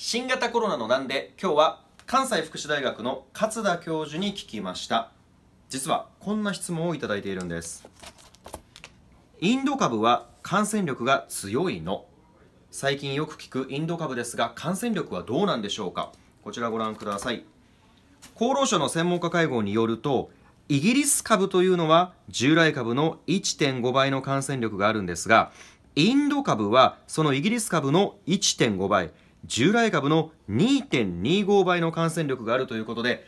新型コロナのなんで今日は関西福祉大学の勝田教授に聞きました実はこんな質問をいただいているんですインド株は感染力が強いの最近よく聞くインド株ですが感染力はどうなんでしょうかこちらご覧ください厚労省の専門家会合によるとイギリス株というのは従来株の1.5倍の感染力があるんですがインド株はそのイギリス株の1.5倍従来株の2.25倍の感染力があるということで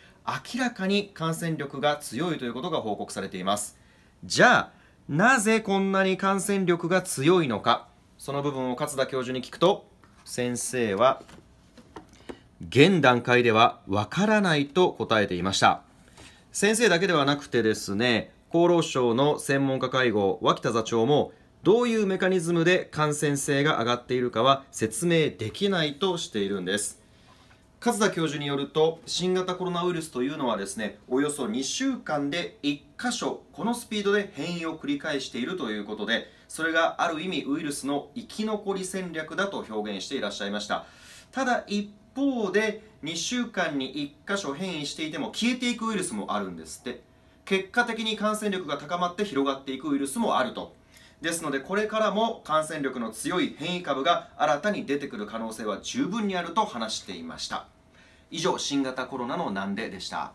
明らかに感染力が強いということが報告されていますじゃあなぜこんなに感染力が強いのかその部分を勝田教授に聞くと先生は現段階ではわからないと答えていました先生だけではなくてですね厚労省の専門家会合脇田座長もどういうメカニズムで感染性が上がっているかは説明できないとしているんです勝田教授によると新型コロナウイルスというのはですねおよそ2週間で1箇所このスピードで変異を繰り返しているということでそれがある意味ウイルスの生き残り戦略だと表現していらっしゃいましたただ一方で2週間に1箇所変異していても消えていくウイルスもあるんですって結果的に感染力が高まって広がっていくウイルスもあるとですのでこれからも感染力の強い変異株が新たに出てくる可能性は十分にあると話していました以上新型コロナのなんででした